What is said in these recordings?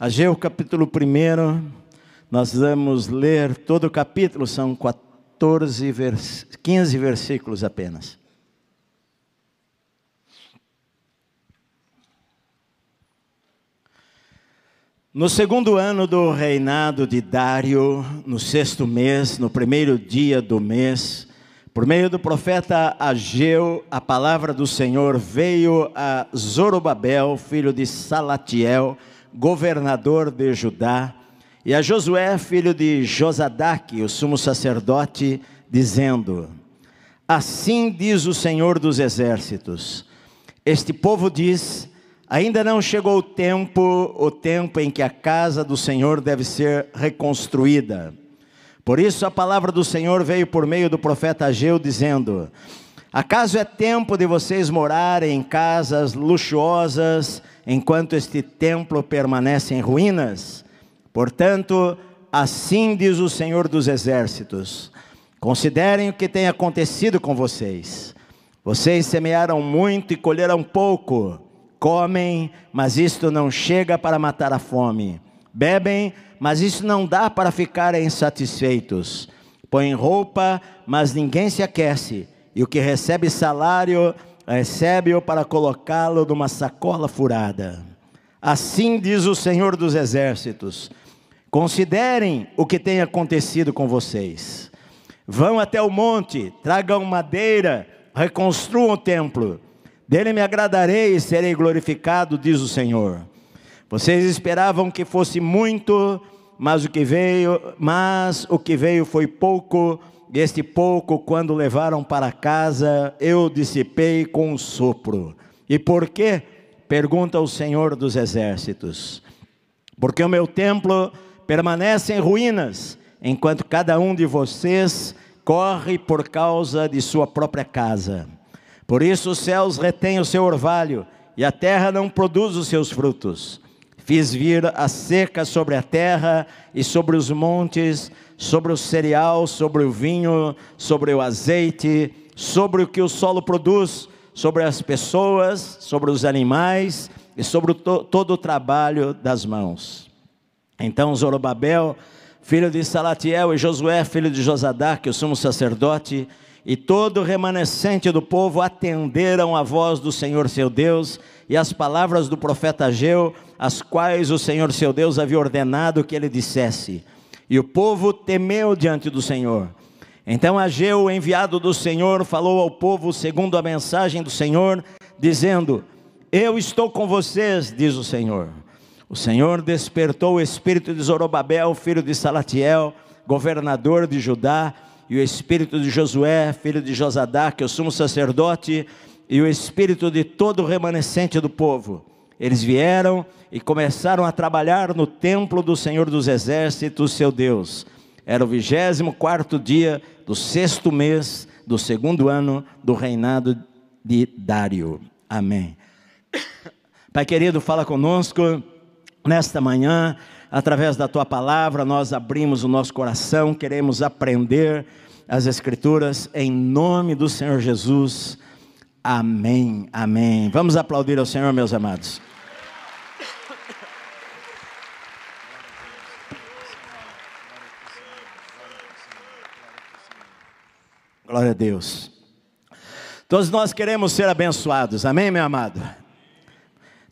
Ageu capítulo 1, nós vamos ler todo o capítulo, são 14, vers 15 versículos apenas. No segundo ano do reinado de Dário, no sexto mês, no primeiro dia do mês, por meio do profeta Ageu, a palavra do Senhor veio a Zorobabel, filho de Salatiel, governador de Judá, e a Josué, filho de Josadaque, o sumo sacerdote, dizendo: Assim diz o Senhor dos exércitos: Este povo diz: Ainda não chegou o tempo, o tempo em que a casa do Senhor deve ser reconstruída. Por isso a palavra do Senhor veio por meio do profeta Ageu dizendo: Acaso é tempo de vocês morarem em casas luxuosas enquanto este templo permanece em ruínas? Portanto, assim diz o Senhor dos Exércitos: considerem o que tem acontecido com vocês. Vocês semearam muito e colheram pouco. Comem, mas isto não chega para matar a fome. Bebem, mas isto não dá para ficarem insatisfeitos. Põem roupa, mas ninguém se aquece e o que recebe salário, recebe-o para colocá-lo numa sacola furada. Assim diz o Senhor dos Exércitos: Considerem o que tem acontecido com vocês. Vão até o monte, tragam madeira, reconstruam o templo. Dele me agradarei e serei glorificado, diz o Senhor. Vocês esperavam que fosse muito, mas o que veio, mas o que veio foi pouco este pouco, quando levaram para casa, eu dissipei com um sopro. E por quê? Pergunta o Senhor dos Exércitos. Porque o meu templo permanece em ruínas, enquanto cada um de vocês corre por causa de sua própria casa. Por isso os céus retêm o seu orvalho, e a terra não produz os seus frutos. Fiz vir a seca sobre a terra e sobre os montes, sobre o cereal, sobre o vinho, sobre o azeite, sobre o que o solo produz, sobre as pessoas, sobre os animais e sobre todo o trabalho das mãos. Então Zorobabel, filho de Salatiel, e Josué, filho de Josadá, que é o sumo sacerdote, e todo o remanescente do povo atenderam à voz do Senhor seu Deus e às palavras do profeta Ageu, as quais o Senhor seu Deus havia ordenado que ele dissesse. E o povo temeu diante do Senhor. Então Ageu, enviado do Senhor, falou ao povo segundo a mensagem do Senhor, dizendo: Eu estou com vocês, diz o Senhor. O Senhor despertou o espírito de Zorobabel, filho de Salatiel, governador de Judá, e o espírito de Josué, filho de Josadá, que é o sumo sacerdote, e o espírito de todo o remanescente do povo eles vieram e começaram a trabalhar no templo do Senhor dos Exércitos, seu Deus. Era o vigésimo quarto dia do sexto mês do segundo ano do reinado de Dário. Amém. Pai querido, fala conosco nesta manhã, através da tua palavra, nós abrimos o nosso coração, queremos aprender as Escrituras em nome do Senhor Jesus. Amém, amém. Vamos aplaudir ao Senhor, meus amados. Glória a Deus. Todos nós queremos ser abençoados, amém, meu amado?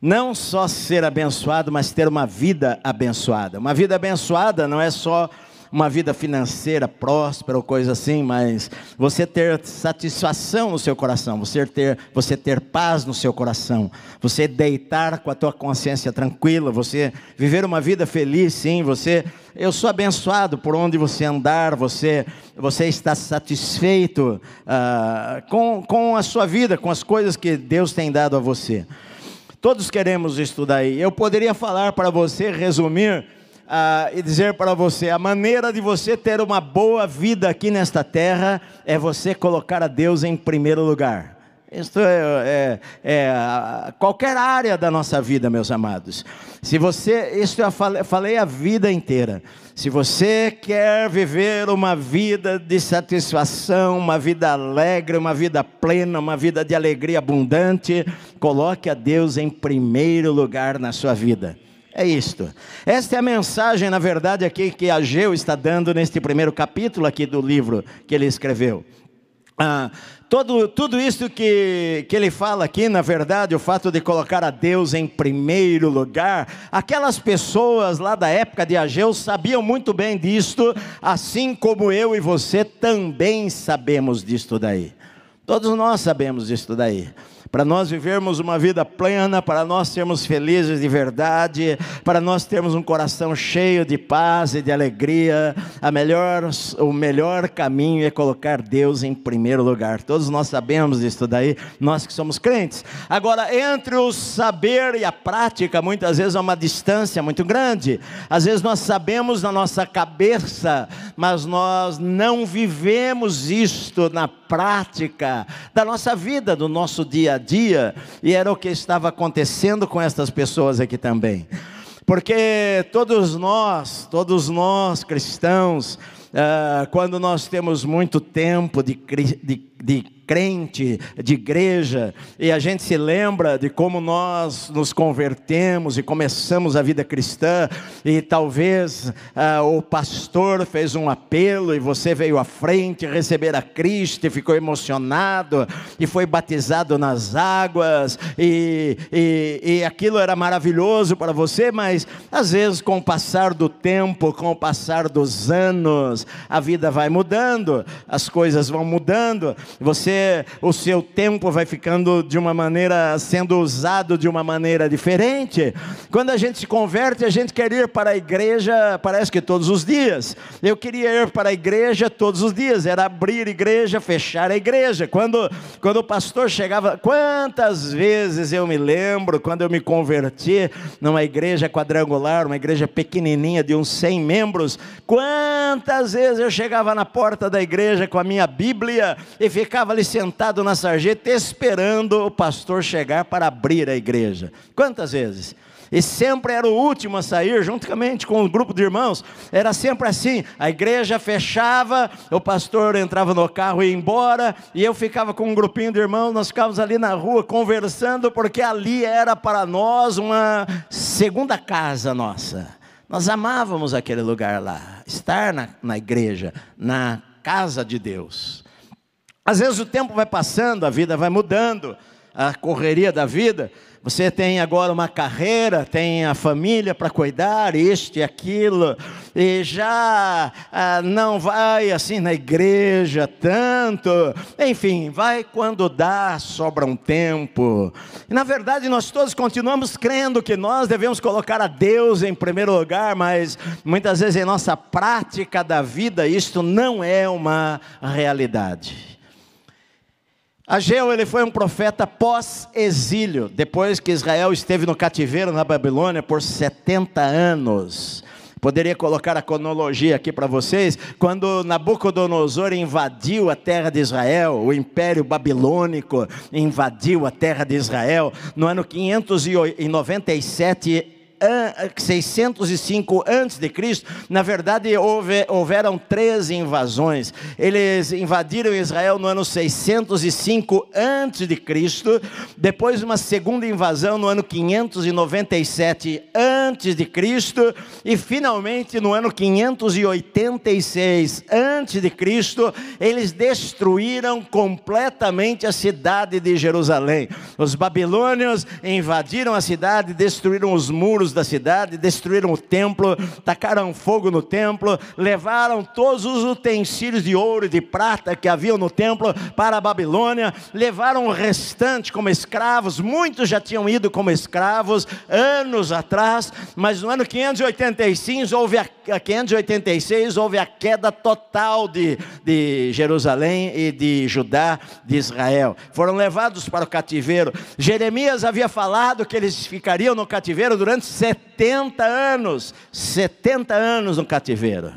Não só ser abençoado, mas ter uma vida abençoada. Uma vida abençoada não é só uma vida financeira próspera ou coisa assim, mas você ter satisfação no seu coração, você ter, você ter paz no seu coração, você deitar com a tua consciência tranquila, você viver uma vida feliz, sim, você eu sou abençoado por onde você andar, você, você está satisfeito uh, com, com a sua vida, com as coisas que Deus tem dado a você. Todos queremos estudar aí. Eu poderia falar para você, resumir ah, e dizer para você: a maneira de você ter uma boa vida aqui nesta terra é você colocar a Deus em primeiro lugar. Isto é, é, é, qualquer área da nossa vida, meus amados. Se você, isso eu falei, falei a vida inteira. Se você quer viver uma vida de satisfação, uma vida alegre, uma vida plena, uma vida de alegria abundante, coloque a Deus em primeiro lugar na sua vida. É isto. Esta é a mensagem, na verdade, aqui que Ageu está dando neste primeiro capítulo aqui do livro que ele escreveu. Ah, todo, tudo isso que, que ele fala aqui, na verdade, o fato de colocar a Deus em primeiro lugar, aquelas pessoas lá da época de Ageu sabiam muito bem disto, assim como eu e você também sabemos disto daí. Todos nós sabemos disto daí para nós vivermos uma vida plena, para nós sermos felizes de verdade, para nós termos um coração cheio de paz e de alegria. A melhor, o melhor caminho é colocar Deus em primeiro lugar. Todos nós sabemos disso daí, nós que somos crentes. Agora, entre o saber e a prática, muitas vezes há uma distância muito grande. Às vezes nós sabemos na nossa cabeça, mas nós não vivemos isto na prática prática da nossa vida, do nosso dia a dia, e era o que estava acontecendo com essas pessoas aqui também. Porque todos nós, todos nós cristãos, ah, quando nós temos muito tempo de, de, de crente, de igreja, e a gente se lembra de como nós nos convertemos e começamos a vida cristã, e talvez ah, o pastor fez um apelo e você veio à frente receber a Cristo e ficou emocionado e foi batizado nas águas, e, e, e aquilo era maravilhoso para você, mas às vezes com o passar do tempo, com o passar dos anos, a vida vai mudando, as coisas vão mudando, você o seu tempo vai ficando de uma maneira, sendo usado de uma maneira diferente. Quando a gente se converte, a gente quer ir para a igreja, parece que todos os dias. Eu queria ir para a igreja todos os dias, era abrir igreja, fechar a igreja. Quando, quando o pastor chegava, quantas vezes eu me lembro, quando eu me converti numa igreja quadrangular, uma igreja pequenininha de uns 100 membros, quantas vezes eu chegava na porta da igreja com a minha Bíblia e ficava ali sentado na sarjeta esperando o pastor chegar para abrir a igreja. Quantas vezes? E sempre era o último a sair, juntamente com o um grupo de irmãos. Era sempre assim: a igreja fechava, o pastor entrava no carro e ia embora, e eu ficava com um grupinho de irmãos, nós ficávamos ali na rua conversando, porque ali era para nós uma segunda casa nossa. Nós amávamos aquele lugar lá, estar na, na igreja, na casa de Deus. Às vezes o tempo vai passando, a vida vai mudando, a correria da vida. Você tem agora uma carreira, tem a família para cuidar, este e aquilo, e já ah, não vai assim na igreja tanto. Enfim, vai quando dá, sobra um tempo. E, na verdade, nós todos continuamos crendo que nós devemos colocar a Deus em primeiro lugar, mas muitas vezes em nossa prática da vida isto não é uma realidade. Ageu ele foi um profeta pós-exílio, depois que Israel esteve no cativeiro na Babilônia por 70 anos. Poderia colocar a cronologia aqui para vocês. Quando Nabucodonosor invadiu a terra de Israel, o Império Babilônico invadiu a terra de Israel, no ano 597 605 antes de Cristo, na verdade houve, houveram três invasões. Eles invadiram Israel no ano 605 antes de Cristo. depois uma segunda invasão no ano 597 antes de Cristo. e finalmente no ano 586 antes de Cristo eles destruíram completamente a cidade de Jerusalém. Os babilônios invadiram a cidade, destruíram os muros muros da cidade, destruíram o templo, tacaram fogo no templo, levaram todos os utensílios de ouro e de prata que haviam no templo para a Babilônia, levaram o restante como escravos, muitos já tinham ido como escravos anos atrás, mas no ano 585 houve a, 586 houve a queda total de, de Jerusalém e de Judá, de Israel. Foram levados para o cativeiro. Jeremias havia falado que eles ficariam no cativeiro durante 70 anos, 70 anos no cativeiro.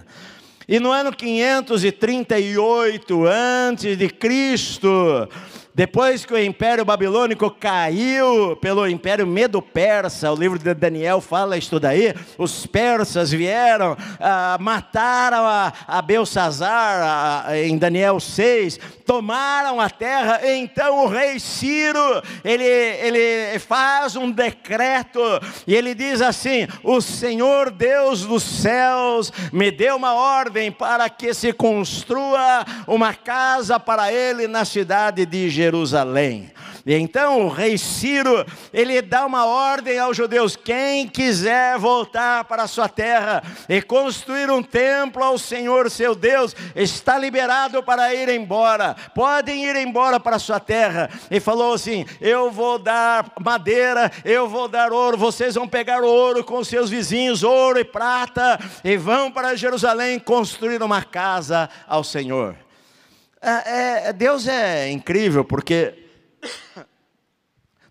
E no ano 538 antes de Cristo, depois que o Império Babilônico caiu pelo Império Medo-Persa, o livro de Daniel fala isso daí, os persas vieram, ah, mataram a, a Belsazar a, em Daniel 6, tomaram a terra, então o rei Ciro, ele, ele faz um decreto, e ele diz assim, o Senhor Deus dos céus me deu uma ordem para que se construa uma casa para ele na cidade de Jerusalém. Jerusalém. E então o rei Ciro, ele dá uma ordem aos judeus: quem quiser voltar para a sua terra e construir um templo ao Senhor seu Deus, está liberado para ir embora. Podem ir embora para a sua terra. E falou assim: eu vou dar madeira, eu vou dar ouro, vocês vão pegar ouro com seus vizinhos, ouro e prata, e vão para Jerusalém construir uma casa ao Senhor. É, é, é, Deus é incrível porque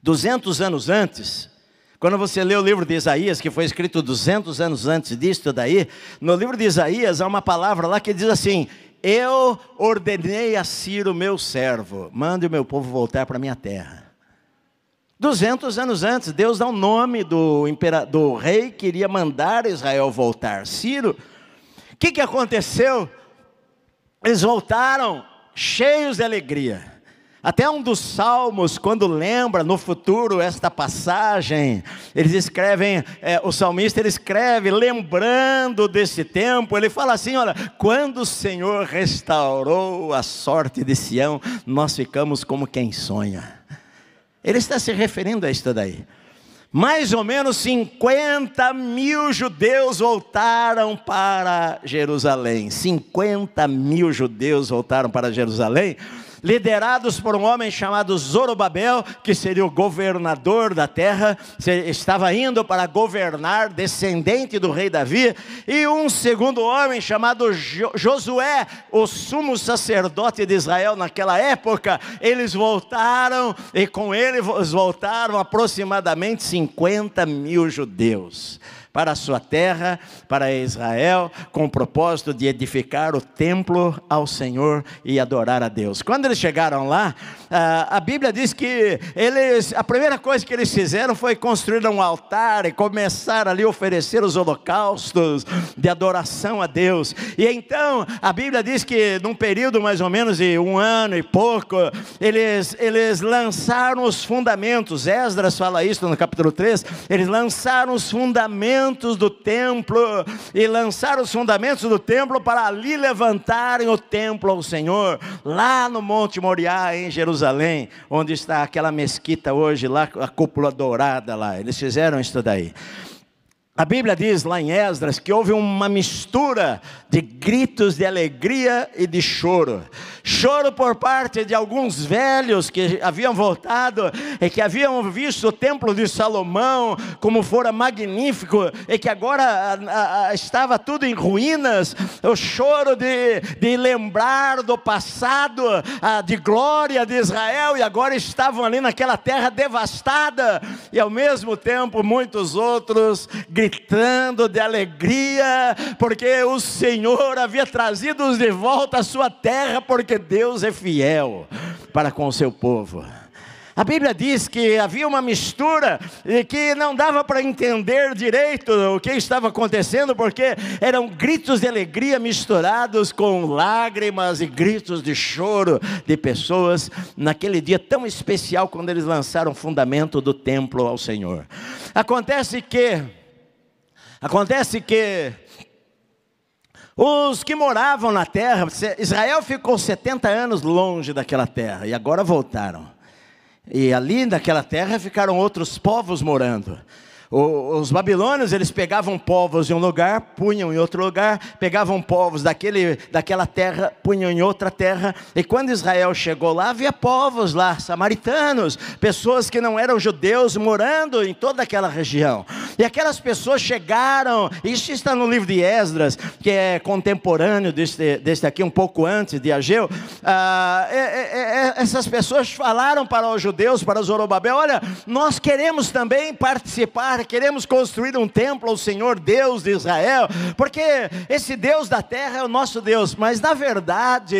200 anos antes, quando você lê o livro de Isaías, que foi escrito 200 anos antes disso daí, no livro de Isaías há uma palavra lá que diz assim: Eu ordenei a Ciro, meu servo, mande o meu povo voltar para minha terra. 200 anos antes, Deus dá o um nome do, do rei que iria mandar Israel voltar, Ciro. O que, que aconteceu? Eles voltaram cheios de alegria. Até um dos salmos, quando lembra no futuro esta passagem, eles escrevem, é, o salmista ele escreve, lembrando desse tempo, ele fala assim: olha, quando o Senhor restaurou a sorte de Sião, nós ficamos como quem sonha. Ele está se referindo a isso daí mais ou menos 50 mil judeus voltaram para Jerusalém. 50 mil judeus voltaram para Jerusalém liderados por um homem chamado Zorobabel, que seria o governador da terra, estava indo para governar, descendente do rei Davi, e um segundo homem chamado Josué, o sumo sacerdote de Israel naquela época. Eles voltaram e com eles voltaram aproximadamente 50 mil judeus para a sua terra, para Israel, com o propósito de edificar o templo ao Senhor e adorar a Deus. Quando eles chegaram lá, ah, a Bíblia diz que eles, a primeira coisa que eles fizeram foi construir um altar e começar ali a oferecer os holocaustos de adoração a Deus. E então a Bíblia diz que num período mais ou menos de um ano e pouco, eles, eles lançaram os fundamentos. Esdras fala isso no capítulo 3, eles lançaram os fundamentos fundamentos do templo e lançaram os fundamentos do templo para ali levantarem o templo ao Senhor, lá no Monte Moriá, em Jerusalém, onde está aquela mesquita hoje, lá a cúpula dourada lá. Eles fizeram isso daí. A Bíblia diz lá em Esdras que houve uma mistura de gritos de alegria e de choro choro por parte de alguns velhos que haviam voltado e que haviam visto o templo de Salomão como fora magnífico e que agora a, a, estava tudo em ruínas, o choro de, de lembrar do passado, a, de glória de Israel e agora estavam ali naquela terra devastada e ao mesmo tempo muitos outros gritando de alegria porque o Senhor havia trazido-os de volta à sua terra porque Deus é fiel para com o seu povo. A Bíblia diz que havia uma mistura e que não dava para entender direito o que estava acontecendo, porque eram gritos de alegria misturados com lágrimas e gritos de choro de pessoas naquele dia tão especial quando eles lançaram o fundamento do templo ao Senhor. Acontece que acontece que os que moravam na terra, Israel ficou 70 anos longe daquela terra e agora voltaram. E ali naquela terra ficaram outros povos morando. Os babilônios, eles pegavam povos em um lugar, punham em outro lugar, pegavam povos daquele, daquela terra, punham em outra terra. E quando Israel chegou lá, havia povos lá, samaritanos, pessoas que não eram judeus morando em toda aquela região. E aquelas pessoas chegaram, isso está no livro de Esdras, que é contemporâneo deste, deste aqui, um pouco antes de Ageu. Ah, é, é, é, é essas pessoas falaram para os judeus, para Zorobabel: olha, nós queremos também participar adorar, queremos construir um templo ao Senhor Deus de Israel, porque esse Deus da terra é o nosso Deus, mas na verdade,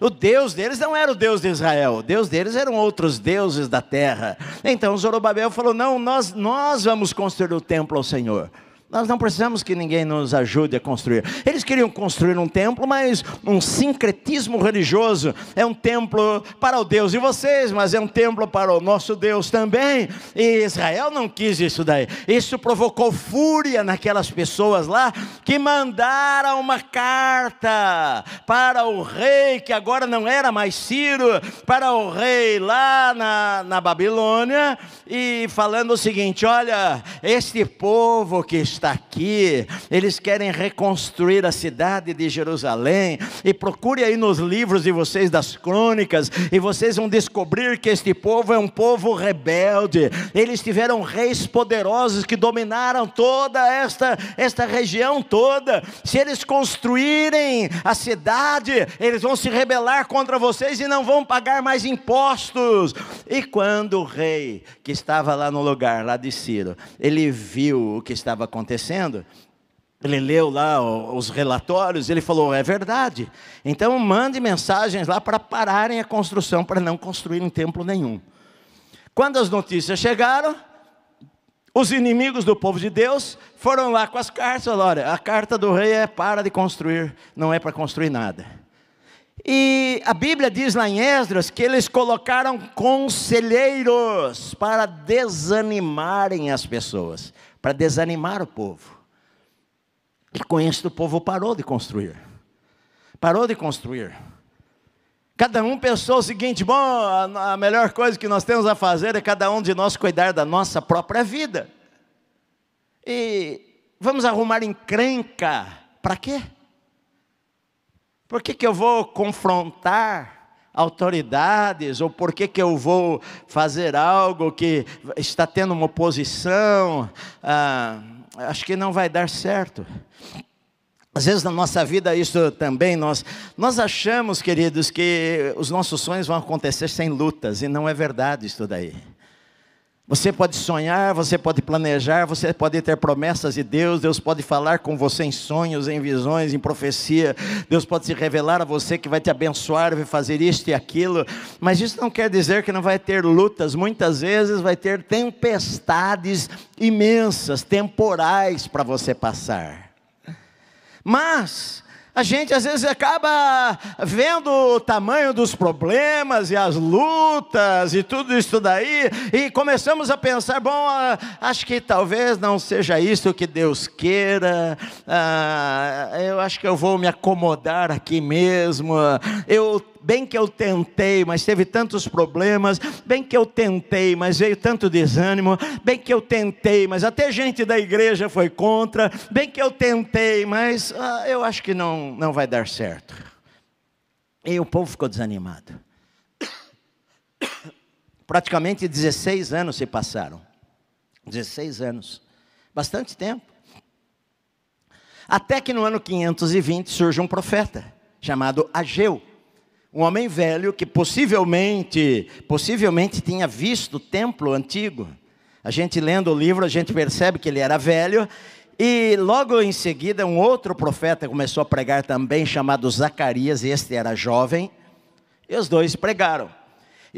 o Deus deles não era o Deus de Israel, o Deus deles eram outros deuses da terra. Então Zorobabel falou: Não, nós, nós vamos construir o templo ao Senhor. Nós não precisamos que ninguém nos ajude a construir. Eles queriam construir um templo, mas um sincretismo religioso. É um templo para o Deus de vocês, mas é um templo para o nosso Deus também. E Israel não quis isso daí. Isso provocou fúria naquelas pessoas lá que mandaram uma carta para o rei, que agora não era mais Ciro, para o rei lá na, na Babilônia, e falando o seguinte: olha, este povo que está aqui, eles querem reconstruir a cidade de Jerusalém. E procure aí nos livros de vocês das crônicas, e vocês vão descobrir que este povo é um povo rebelde. Eles tiveram reis poderosos que dominaram toda esta, esta região toda. Se eles construírem a cidade, eles vão se rebelar contra vocês e não vão pagar mais impostos. E quando o rei que estava lá no lugar, lá de Ciro, ele viu o que estava acontecendo, acontecendo, ele leu lá os relatórios, ele falou: é verdade. Então mande mensagens lá para pararem a construção, para não construírem templo nenhum. Quando as notícias chegaram, os inimigos do povo de Deus foram lá com as cartas: olha, a carta do rei é para de construir, não é para construir nada. E a Bíblia diz lá em Esdras que eles colocaram conselheiros para desanimarem as pessoas para desanimar o povo. E com isso o povo parou de construir. Parou de construir. Cada um pensou o seguinte: bom, a, melhor coisa que nós temos a fazer é cada um de nós cuidar da nossa própria vida. E vamos arrumar encrenca. Para quê? Por que, que eu vou confrontar autoridades, ou por que, que eu vou fazer algo que está tendo uma oposição, ah, acho que não vai dar certo. Às vezes na nossa vida isso também nós nós achamos, queridos, que os nossos sonhos vão acontecer sem lutas e não é verdade isso daí. Você pode sonhar, você pode planejar, você pode ter promessas de Deus, Deus pode falar com você em sonhos, em visões, em profecia, Deus pode se revelar a você que vai te abençoar, vai fazer isto e aquilo, mas isso não quer dizer que não vai ter lutas, muitas vezes vai ter tempestades imensas, temporais para você passar. Mas a gente às vezes acaba vendo o tamanho dos problemas e as lutas e tudo isso daí e começamos a pensar: bom, ah, acho que talvez não seja isso que Deus queira, ah, eu acho que eu vou me acomodar aqui mesmo, eu Bem que eu tentei, mas teve tantos problemas. Bem que eu tentei, mas veio tanto desânimo. Bem que eu tentei, mas até gente da igreja foi contra. Bem que eu tentei, mas ah, eu acho que não, não vai dar certo. E o povo ficou desanimado. Praticamente 16 anos se passaram. 16 anos. Bastante tempo. Até que no ano 520 surge um profeta chamado Ageu um homem velho que possivelmente, possivelmente tinha visto o templo antigo. A gente lendo o livro, a gente percebe que ele era velho. E logo em seguida, um outro profeta começou a pregar também, chamado Zacarias, este era jovem. E os dois pregaram.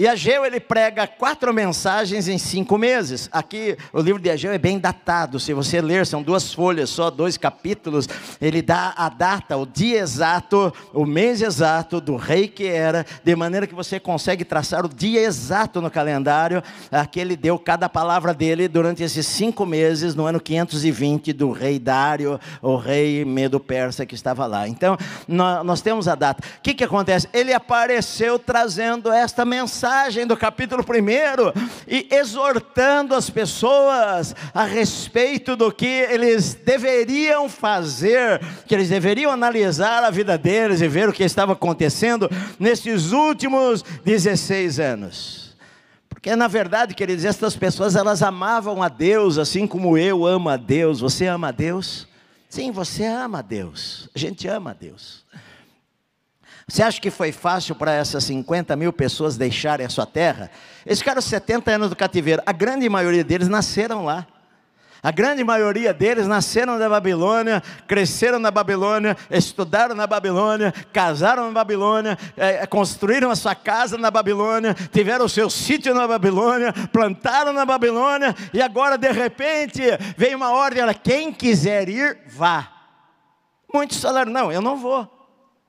E Ageu ele prega quatro mensagens em cinco meses. Aqui o livro de Ageu é bem datado. Se você ler, são duas folhas, só dois capítulos. Ele dá a data, o dia exato, o mês exato do rei que era, de maneira que você consegue traçar o dia exato no calendário a que ele deu cada palavra dele durante esses cinco meses no ano 520 do rei Dário, o rei medo-persa que estava lá. Então nós temos a data. O que, que acontece? Ele apareceu trazendo esta mensagem mensagem do capítulo 1 e exortando as pessoas a respeito do que eles deveriam fazer, que eles deveriam analisar a vida deles e ver o que estava acontecendo nesses últimos 16 anos. Porque na verdade, queridos, essas pessoas elas amavam a Deus, assim como eu amo a Deus. Você ama a Deus? Sim, você ama a Deus. A gente ama a Deus. Você acha que foi fácil para essas 50 mil pessoas deixarem a sua terra? Eles ficaram 70 anos do cativeiro. A grande maioria deles nasceram lá. A grande maioria deles nasceram na Babilônia, cresceram na Babilônia, estudaram na Babilônia, casaram na Babilônia, eh, construíram a sua casa na Babilônia, tiveram o seu sítio na Babilônia, plantaram na Babilônia e agora de repente vem uma ordem: olha, quem quiser ir, vá. Muitos falaram: não, eu não vou.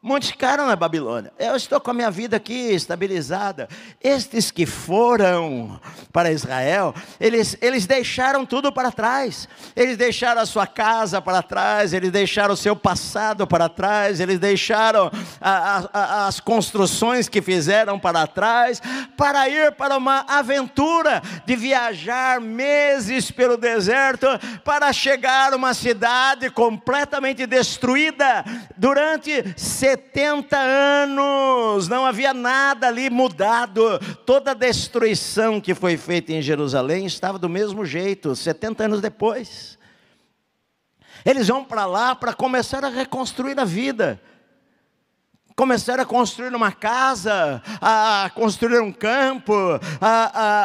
Muitos ficaram na Babilônia. Eu estou com a minha vida aqui estabilizada. Estes que foram para Israel, eles, eles deixaram tudo para trás. Eles deixaram a sua casa para trás, eles deixaram o seu passado para trás, eles deixaram a, a, a, as construções que fizeram para trás, para ir para uma aventura de viajar meses pelo deserto para chegar a uma cidade completamente destruída durante 70 anos, não havia nada ali mudado, toda a destruição que foi feita em Jerusalém estava do mesmo jeito, 70 anos depois. Eles vão para lá para começar a reconstruir a vida começaram a construir uma casa, a construir um campo, a, a,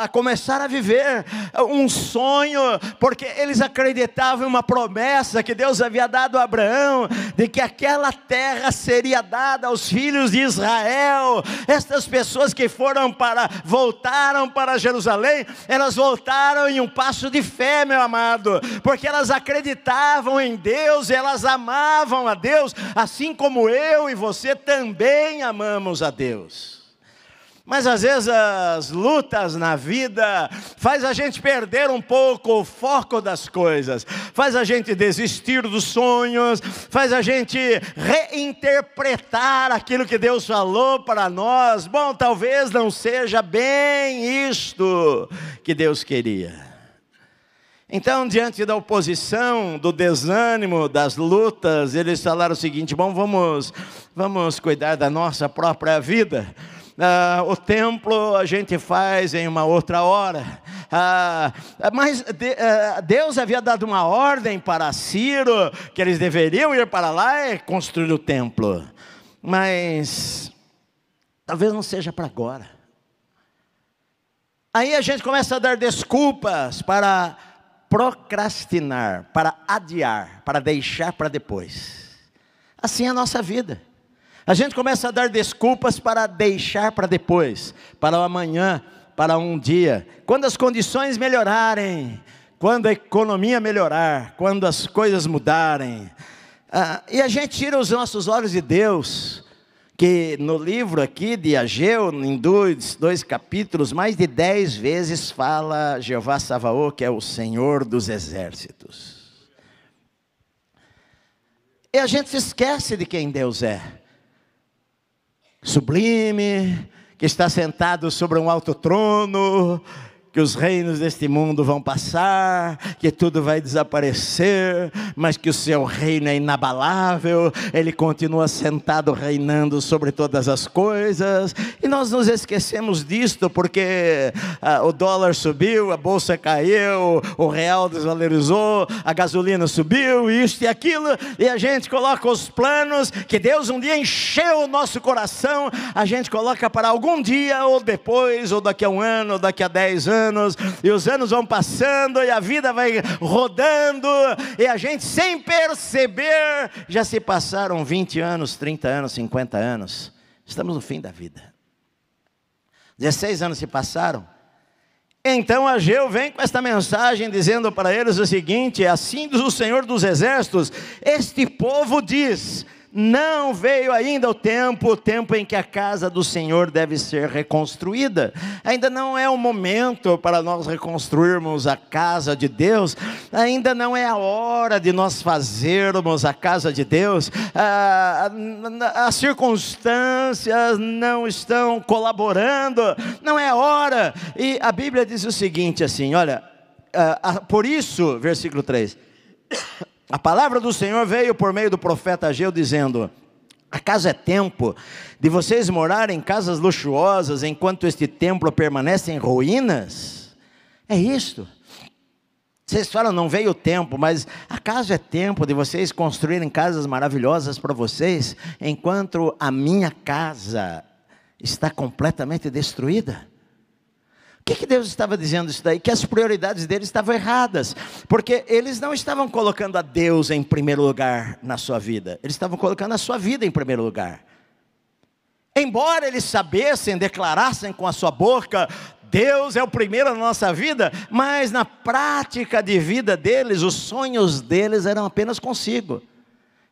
a, a começar a viver um sonho, porque eles acreditavam em uma promessa que Deus havia dado a Abraão, de que aquela terra seria dada aos filhos de Israel. Estas pessoas que foram para, voltaram para Jerusalém, elas voltaram em um passo de fé, meu amado, porque elas acreditavam em Deus, elas amavam a Deus, assim como eu e você também amamos a Deus. Mas às vezes as lutas na vida faz a gente perder um pouco o foco das coisas, faz a gente desistir dos sonhos, faz a gente reinterpretar aquilo que Deus falou para nós. Bom, talvez não seja bem isto que Deus queria. Então, diante da oposição, do desânimo, das lutas, eles falaram o seguinte: bom, vamos, vamos cuidar da nossa própria vida. Ah, o templo a gente faz em uma outra hora. Ah, mas de, ah, Deus havia dado uma ordem para Ciro que eles deveriam ir para lá e construir o templo. Mas talvez não seja para agora. Aí a gente começa a dar desculpas para procrastinar, para adiar, para deixar para depois. Assim é a nossa vida. A gente começa a dar desculpas para deixar para depois, para o amanhã, para um dia. Quando as condições melhorarem, quando a economia melhorar, quando as coisas mudarem. Ah, e a gente tira os nossos olhos de Deus que no livro aqui de Ageu, em dois, dois capítulos, mais de dez vezes fala Jeová Savaô, que é o Senhor dos Exércitos. E a gente se esquece de quem Deus é. Sublime, que está sentado sobre um alto trono, que os reinos deste mundo vão passar, que tudo vai desaparecer, mas que o seu reino é inabalável, ele continua sentado reinando sobre todas as coisas. E nós nos esquecemos disto porque ah, o dólar subiu, a bolsa caiu, o real desvalorizou, a gasolina subiu, isto e aquilo, e a gente coloca os planos que Deus um dia encheu o nosso coração, a gente coloca para algum dia ou depois, ou daqui a um ano, ou daqui a dez anos anos, e os anos vão passando, e a vida vai rodando, e a gente, sem perceber, já se passaram 20 anos, 30 anos, 50 anos. Estamos no fim da vida. 16 anos se passaram. Então Ageu vem com esta mensagem dizendo para eles o seguinte: é Assim diz o Senhor dos Exércitos, este povo diz não veio ainda o tempo, o tempo em que a casa do Senhor deve ser reconstruída. Ainda não é o momento para nós reconstruirmos a casa de Deus, ainda não é a hora de nós fazermos a casa de Deus. Ah, ah as circunstâncias não estão colaborando, não é a hora. E a Bíblia diz o seguinte assim, olha, ah, ah por isso, versículo 3. A palavra do Senhor veio por meio do profeta Ageu dizendo: Acaso é tempo de vocês morarem em casas luxuosas enquanto este templo permanece em ruínas? É isto. Vocês falam, não veio o tempo, mas acaso é tempo de vocês construírem casas maravilhosas para vocês, enquanto a minha casa está completamente destruída? O que, que Deus estava dizendo isso daí? Que as prioridades deles estavam erradas, porque eles não estavam colocando a Deus em primeiro lugar na sua vida, eles estavam colocando a sua vida em primeiro lugar. Embora eles sabessem, declarassem com a sua boca, Deus é o primeiro na nossa vida, mas na prática de vida deles, os sonhos deles eram apenas consigo.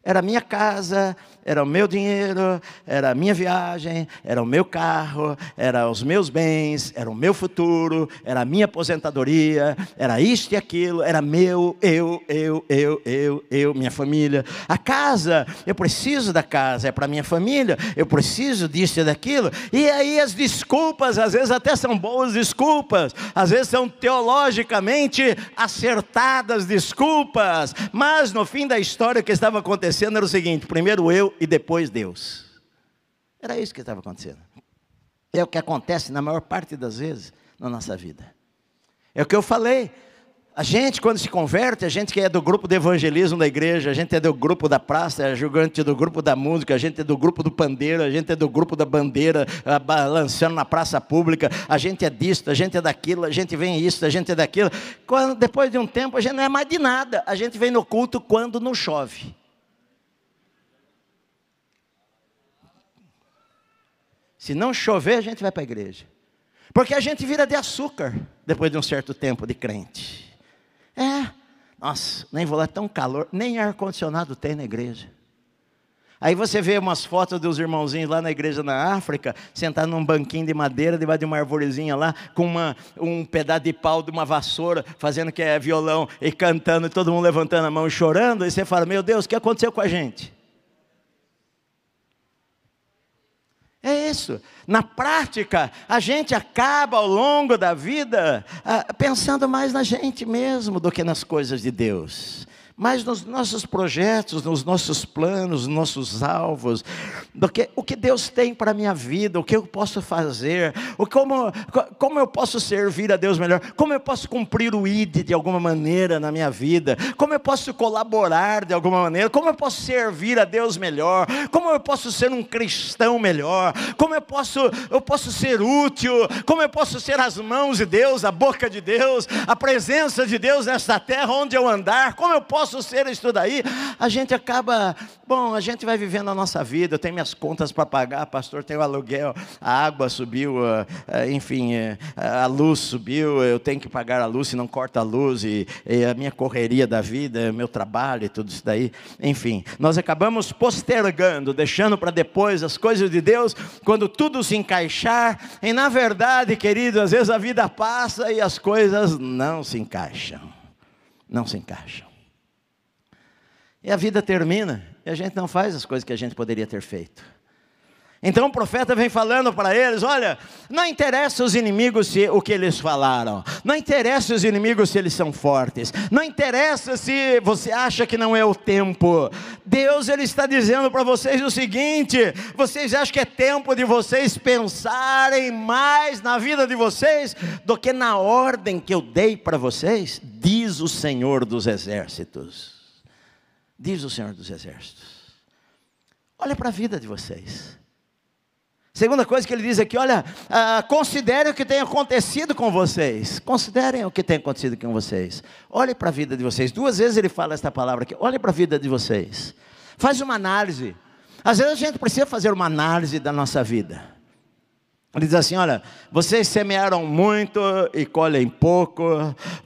Era minha casa, era o meu dinheiro, era a minha viagem, era o meu carro, era os meus bens, era o meu futuro, era a minha aposentadoria, era isto e aquilo, era meu, eu, eu, eu, eu, eu, minha família. A casa, eu preciso da casa, é para minha família, eu preciso disso e daquilo. E aí as desculpas, às vezes até são boas desculpas, às vezes são teologicamente acertadas desculpas, mas no fim da história o que estava acontecendo era o seguinte: primeiro eu, e depois Deus. Era isso que estava acontecendo. É o que acontece na maior parte das vezes na nossa vida. É o que eu falei. A gente, quando se converte, a gente que é do grupo de evangelismo da igreja, a gente é do grupo da praça, a gente é do grupo da música, a gente é do grupo do pandeiro, a gente é do grupo da bandeira, ah, balançando na praça pública, a gente é disto, a gente é daquilo, a gente vem isso, a gente é daquilo. Quando, depois de um tempo, a gente não é mais de nada, a gente vem no culto quando não chove. Se não chover, a gente vai para a igreja. Porque a gente vira de açúcar depois de um certo tempo de crente. É, nossa, nem vou lá, tão calor, nem ar-condicionado tem na igreja. Aí você vê umas fotos dos irmãozinhos lá na igreja na África, sentado num banquinho de madeira, debaixo de uma arvorezinha lá, com uma, um pedaço de pau de uma vassoura, fazendo que é violão e cantando, e todo mundo levantando a mão e chorando. E você fala: Meu Deus, o que aconteceu com a gente? É isso. Na prática, a gente acaba ao longo da vida ah, pensando mais na gente mesmo do que nas coisas de Deus. Mas nos nossos projetos, nos nossos planos, nos nossos alvos, que, o que Deus tem para a minha vida, o que eu posso fazer, o, como, como eu posso servir a Deus melhor, como eu posso cumprir o ID de alguma maneira na minha vida, como eu posso colaborar de alguma maneira, como eu posso servir a Deus melhor, como eu posso ser um cristão melhor, como eu posso, eu posso ser útil, como eu posso ser as mãos de Deus, a boca de Deus, a presença de Deus nesta terra onde eu andar, como eu posso nossos ser isso daí, a gente acaba, bom, a gente vai vivendo a nossa vida, eu tenho minhas contas para pagar, pastor, tenho aluguel, a água subiu, eh, eh, enfim, eh, a luz subiu, eu tenho que pagar a luz, se não corta a luz, e, e a minha correria da vida, meu trabalho e tudo isso daí, enfim, nós acabamos postergando, deixando para depois as coisas de Deus, quando tudo se encaixar, e na verdade, querido, às vezes a vida passa e as coisas não se encaixam. Não se encaixam. E a vida termina e a gente não faz as coisas que a gente poderia ter feito. Então o profeta vem falando para eles: olha, não interessa os inimigos se o que eles falaram, não interessa os inimigos se eles são fortes, não interessa se você acha que não é o tempo. Deus ele está dizendo para vocês o seguinte: vocês acham que é tempo de vocês pensarem mais na vida de vocês do que na ordem que eu dei para vocês? Diz o Senhor dos Exércitos diz o Senhor dos Exércitos. Olha para a vida de vocês. Segunda coisa que ele diz aqui, olha, ah, considerem o que tem acontecido com vocês. Considerem o que tem acontecido com vocês. Olhe para a vida de vocês. Duas vezes ele fala esta palavra aqui. Olhe para a vida de vocês. Faz uma análise. Às vezes a gente precisa fazer uma análise da nossa vida. Ele diz assim: olha, vocês semearam muito e colhem pouco,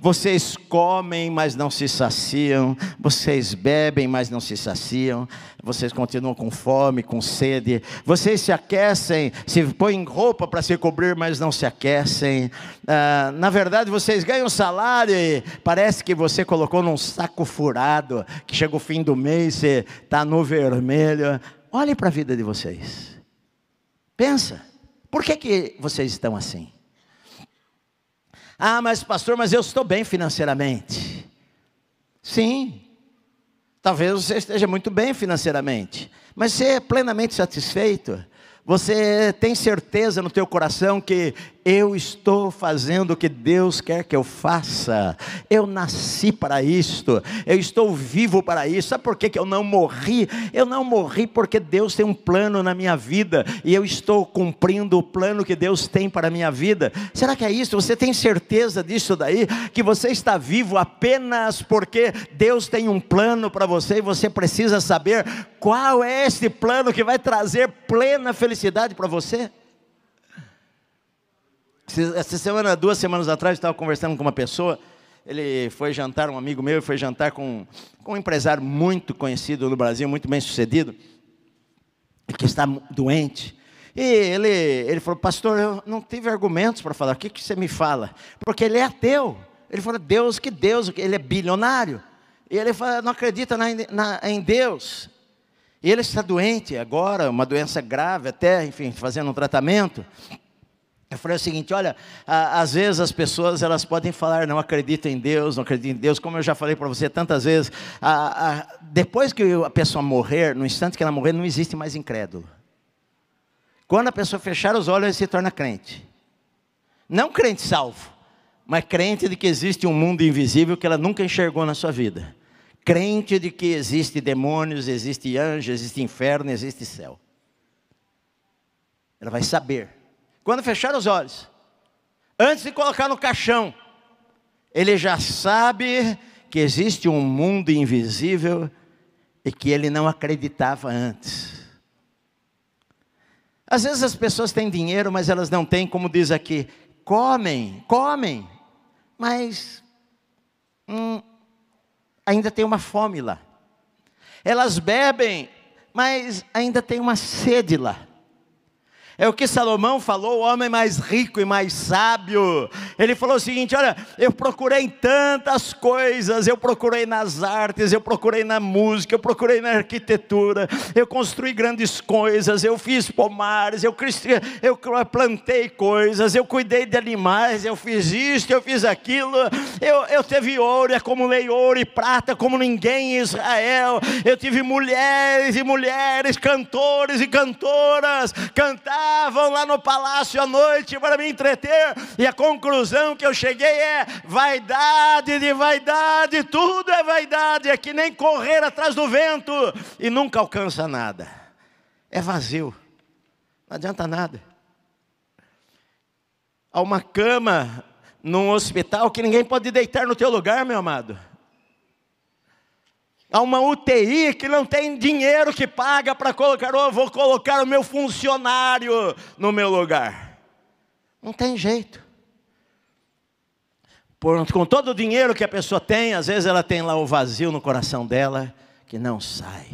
vocês comem, mas não se saciam, vocês bebem, mas não se saciam, vocês continuam com fome, com sede, vocês se aquecem, se põem roupa para se cobrir, mas não se aquecem. Ah, na verdade, vocês ganham salário e parece que você colocou num saco furado, que chega o fim do mês e está no vermelho. Olhem para a vida de vocês. Pensa. Por que, que vocês estão assim? Ah, mas pastor, mas eu estou bem financeiramente. Sim, talvez você esteja muito bem financeiramente, mas você é plenamente satisfeito. Você tem certeza no teu coração que eu estou fazendo o que Deus quer que eu faça. Eu nasci para isto. Eu estou vivo para isso. Sabe por que, eu não morri? Eu não morri porque Deus tem um plano na minha vida e eu estou cumprindo o plano que Deus tem para a minha vida. Será que é isso? Você tem certeza disso daí? Que você está vivo apenas porque Deus tem um plano para você e você precisa saber qual é esse plano que vai trazer plena felicidade para você? Essa semana, duas semanas atrás, eu estava conversando com uma pessoa. Ele foi jantar, um amigo meu, foi jantar com, com um empresário muito conhecido no Brasil, muito bem sucedido, que está doente. E ele, ele falou, pastor, eu não tive argumentos para falar, o que, que você me fala? Porque ele é ateu. Ele falou, Deus, que Deus, ele é bilionário. E ele fala, não acredita na, na, em Deus. E ele está doente agora, uma doença grave até, enfim, fazendo um tratamento. Eu falei o seguinte, olha, às vezes as pessoas elas podem falar, não acredito em Deus, não acredito em Deus, como eu já falei para você tantas vezes, a, a, depois que a pessoa morrer, no instante que ela morrer, não existe mais incrédulo. Quando a pessoa fechar os olhos, ela se torna crente. Não crente salvo, mas crente de que existe um mundo invisível que ela nunca enxergou na sua vida. Crente de que existe demônios, existe anjos, existe inferno, existe céu. Ela vai saber quando fechar os olhos, antes de colocar no caixão, ele já sabe que existe um mundo invisível e que ele não acreditava antes. Às vezes as pessoas têm dinheiro, mas elas não têm, como diz aqui, comem, comem, mas hum, ainda tem uma fome lá. Elas bebem, mas ainda tem uma sede lá. É o que Salomão falou, o homem mais rico e mais sábio. Ele falou o seguinte: Olha, eu procurei tantas coisas, eu procurei nas artes, eu procurei na música, eu procurei na arquitetura, eu construí grandes coisas, eu fiz pomares, eu, cristi, eu plantei coisas, eu cuidei de animais, eu fiz isto, eu fiz aquilo, eu, eu teve ouro, e é acumulei ouro e prata como ninguém em Israel, eu tive mulheres e mulheres, cantores e cantoras, cantar Vão lá no palácio à noite para me entreter, e a conclusão que eu cheguei é: vaidade de vaidade, tudo é vaidade, é que nem correr atrás do vento e nunca alcança nada, é vazio, não adianta nada. Há uma cama num hospital que ninguém pode deitar no teu lugar, meu amado a uma UTI que não tem dinheiro que paga para colocar, oh, vou colocar o meu funcionário no meu lugar. Não tem jeito. Por, com todo o dinheiro que a pessoa tem, às vezes ela tem lá o vazio no coração dela que não sai.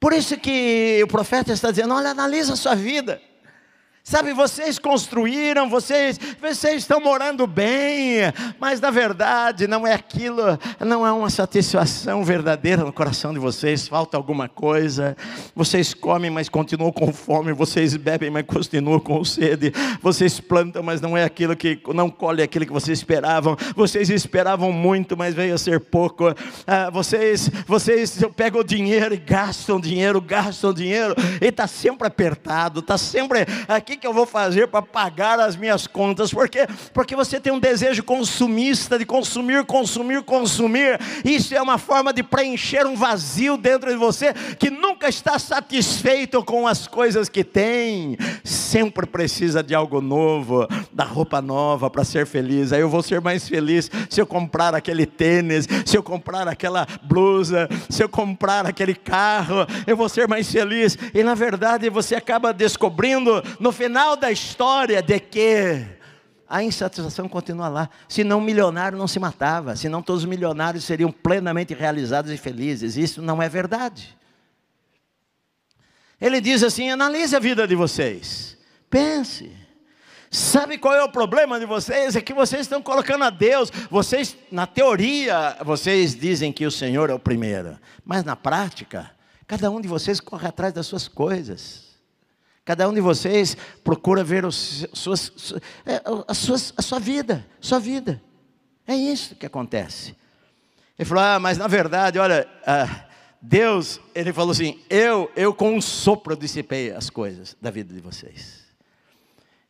Por isso que o profeta está dizendo: olha, analisa a sua vida. Sabe, vocês construíram, vocês, vocês estão morando bem, mas na verdade não é aquilo, não é uma satisfação verdadeira no coração de vocês, falta alguma coisa. Vocês comem, mas continuam com fome, vocês bebem, mas continuam com sede. Vocês plantam, mas não é aquilo que não colhe aquilo que vocês esperavam. Vocês esperavam muito, mas veio a ser pouco. Ah, vocês, vocês pegam o dinheiro e gastam dinheiro, gastam dinheiro, e está sempre apertado, está sempre aqui que, que eu vou fazer para pagar as minhas contas? Porque, porque você tem um desejo consumista de consumir, consumir, consumir. Isso é uma forma de preencher um vazio dentro de você que nunca está satisfeito com as coisas que tem. Sempre precisa de algo novo, da roupa nova para ser feliz. Aí eu vou ser mais feliz se eu comprar aquele tênis, se eu comprar aquela blusa, se eu comprar aquele carro, eu vou ser mais feliz. E na verdade você acaba descobrindo no final final da história de que a insatisfação continua lá. Se não milionário não se matava, se não todos os milionários seriam plenamente realizados e felizes. Isso não é verdade. Ele diz assim: analise a vida de vocês. Pense. Sabe qual é o problema de vocês? É que vocês estão colocando a Deus. Vocês, na teoria, vocês dizem que o Senhor é o primeiro. Mas na prática, cada um de vocês corre atrás das suas coisas. Cada um de vocês procura ver os, suas, é, suas, a sua vida, sua vida. É isso que acontece. Ele falou, ah, mas na verdade, olha, ah, Deus, ele falou assim, eu, eu com um sopro dissipei as coisas da vida de vocês.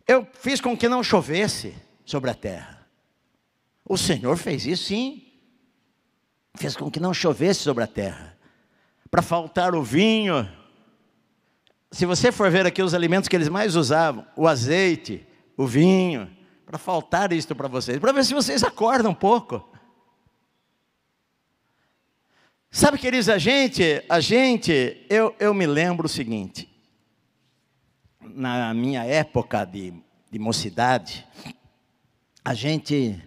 Eu fiz com que não chovesse sobre a terra. O Senhor fez isso, sim. Fez com que não chovesse sobre a terra. Para faltar o vinho, se você for ver aqui os alimentos que eles mais usavam, o azeite, o vinho, para faltar isto para vocês, para ver se vocês acordam um pouco. Sabe, queridos, a gente, a gente, eu, eu me lembro o seguinte, na minha época de, de mocidade, a gente,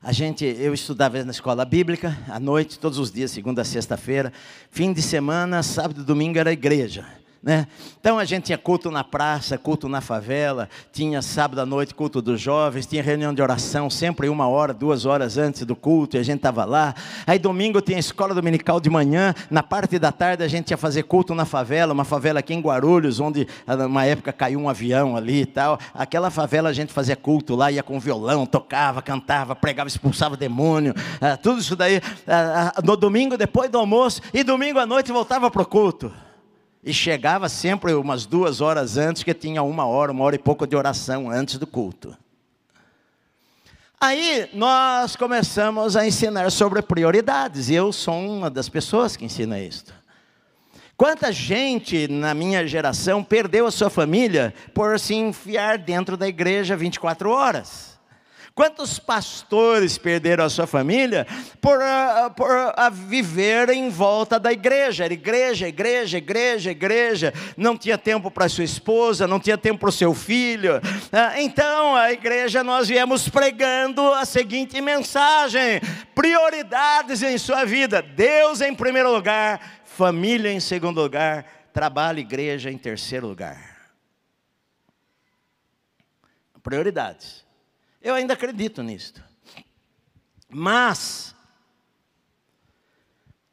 a gente, eu estudava na escola bíblica, à noite, todos os dias, segunda a sexta-feira, fim de semana, sábado e domingo era igreja. Né? Então a gente tinha culto na praça, culto na favela, tinha sábado à noite culto dos jovens, tinha reunião de oração sempre uma hora, duas horas antes do culto e a gente estava lá. Aí domingo tinha escola dominical de manhã, na parte da tarde a gente ia fazer culto na favela, uma favela aqui em Guarulhos, onde ah, numa época caiu um avião ali e tal. Aquela favela a gente fazia culto lá, ia com violão, tocava, cantava, pregava, expulsava demônio, ah, tudo isso daí. Ah, no domingo depois do almoço e domingo à noite voltava para o culto e chegava sempre umas duas horas antes, que tinha uma hora, uma hora e pouco de oração antes do culto. Aí nós começamos a ensinar sobre prioridades, e eu sou uma das pessoas que ensina isso. Quanta gente na minha geração perdeu a sua família por se enfiar dentro da igreja 24 horas? Quantos pastores perderam a sua família por, ah, ah, por ah, a viver em volta da igreja? Era igreja, igreja, igreja, igreja. Não tinha tempo para sua esposa, não tinha tempo para o seu filho. Então, a igreja, nós viemos pregando a seguinte mensagem: prioridades em sua vida. Deus em primeiro lugar, família em segundo lugar, trabalho, igreja em terceiro lugar. Prioridades. Eu ainda acredito nisto. Mas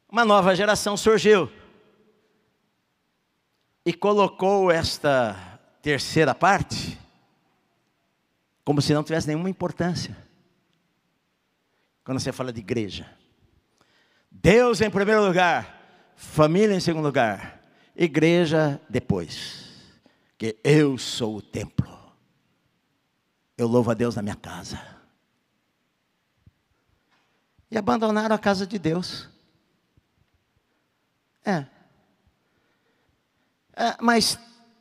uma nova geração surgiu e colocou esta terceira parte como se não tivesse nenhuma importância. Quando você fala de igreja, Deus em primeiro lugar, família em segundo lugar, igreja depois, que eu sou o templo eu louvo a Deus na minha casa. E abandonaram a casa de Deus. É. é mas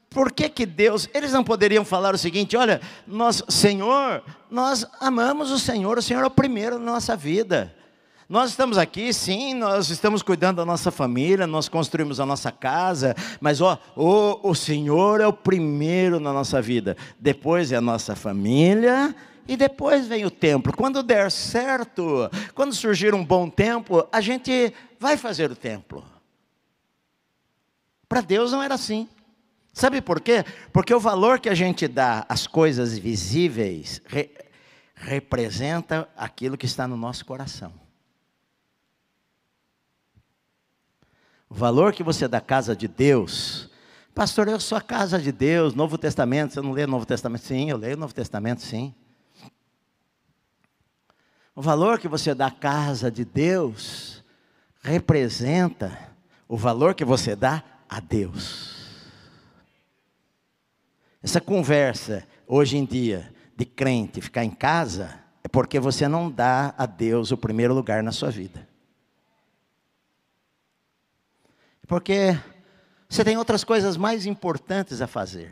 por que que Deus, eles não poderiam falar o seguinte, olha, nós, Senhor, nós amamos o Senhor, o Senhor é o primeiro na nossa vida. Nós estamos aqui, sim, nós estamos cuidando da nossa família, nós construímos a nossa casa, mas ó, o, o Senhor é o primeiro na nossa vida. Depois é a nossa família, e depois vem o templo. Quando der certo, quando surgir um bom tempo, a gente vai fazer o templo. Para Deus não era assim. Sabe por quê? Porque o valor que a gente dá às coisas visíveis re, representa aquilo que está no nosso coração. O valor que você é da casa de Deus. Pastor, eu sou a casa de Deus, Novo Testamento. Você não lê o Novo Testamento? Sim, eu leio o Novo Testamento, sim. O valor que você dá à casa de Deus representa o valor que você dá a Deus. Essa conversa hoje em dia de crente ficar em casa é porque você não dá a Deus o primeiro lugar na sua vida. porque você tem outras coisas mais importantes a fazer.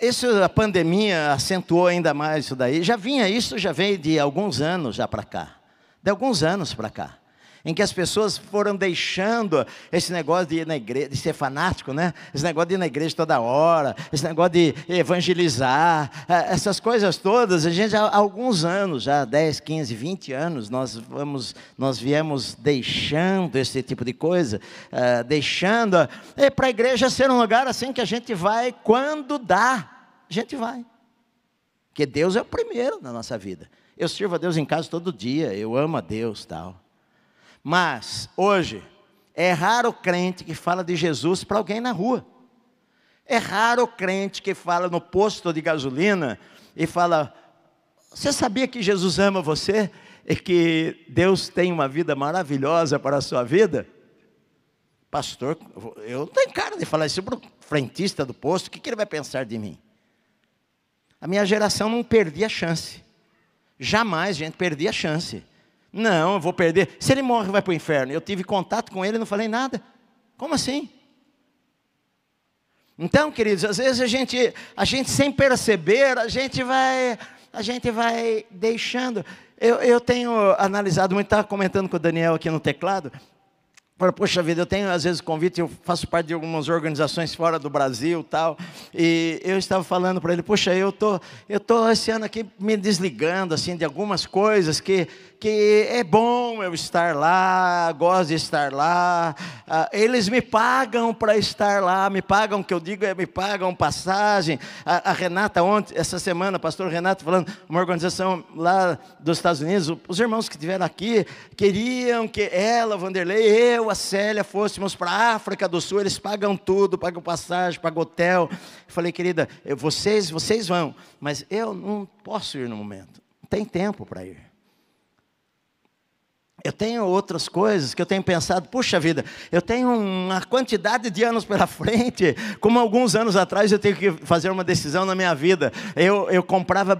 Isso, a pandemia acentuou ainda mais isso daí. Já vinha isso, já veio de alguns anos já para cá. De alguns anos para cá em que as pessoas foram deixando esse negócio de ir na igreja, de ser fanático, né? Esse negócio de ir na igreja toda hora, esse negócio de evangelizar, é, essas coisas todas. A gente há alguns anos, já 10, 15, 20 anos, nós vamos, nós viemos deixando esse tipo de coisa, é, deixando é, para a igreja ser um lugar assim que a gente vai quando dá, a gente vai. Porque Deus é o primeiro na nossa vida. Eu sirvo a Deus em casa todo dia, eu amo a Deus, tal. Mas, hoje, é raro o crente que fala de Jesus para alguém na rua. É raro o crente que fala no posto de gasolina e fala: Você sabia que Jesus ama você? E que Deus tem uma vida maravilhosa para a sua vida? Pastor, eu não tenho cara de falar isso para o frentista do posto, o que, que ele vai pensar de mim? A minha geração não perdia a chance. Jamais, gente, perdia a chance. Não, eu vou perder. Se ele morre, vai para o inferno. Eu tive contato com ele, não falei nada. Como assim? Então, queridos, às vezes a gente, a gente sem perceber, a gente vai, a gente vai deixando. Eu, eu tenho analisado muito, estava comentando com o Daniel aqui no teclado, para poxa vida, eu tenho às vezes convite, eu faço parte de algumas organizações fora do Brasil tal, e eu estava falando para ele, poxa, eu tô, eu tô esse ano aqui me desligando assim de algumas coisas que, que é bom eu estar lá, gosto de estar lá, ah, eles me pagam para estar lá, me pagam, que eu digo é me pagam passagem, a, a Renata ontem, essa semana, pastor Renato falando, uma organização lá dos Estados Unidos, os irmãos que estiveram aqui, queriam que ela, Vanderlei, eu, eu, a Célia, fôssemos para a África do Sul, eles pagam tudo, pagam passagem, pagam hotel. falei, querida, vocês, vocês vão, mas eu não posso ir no momento. Não tem tempo para ir. Eu tenho outras coisas que eu tenho pensado, puxa vida, eu tenho uma quantidade de anos pela frente, como alguns anos atrás eu tenho que fazer uma decisão na minha vida. Eu, eu comprava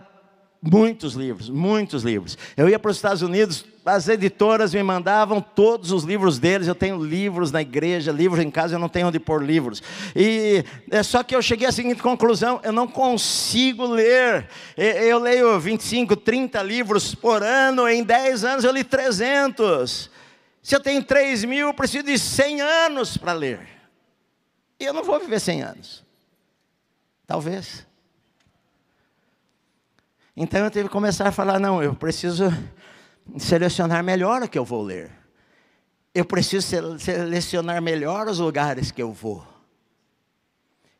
Muitos livros, muitos livros. Eu ia para os Estados Unidos, as editoras me mandavam todos os livros deles. Eu tenho livros na igreja, livros em casa, eu não tenho onde pôr livros. E é só que eu cheguei à seguinte conclusão: eu não consigo ler. Eu leio 25, 30 livros por ano, em 10 anos eu li 300. Se eu tenho 3 mil, eu preciso de 100 anos para ler. E eu não vou viver 100 anos. Talvez. Então eu tive que começar a falar: não, eu preciso selecionar melhor o que eu vou ler. Eu preciso selecionar melhor os lugares que eu vou.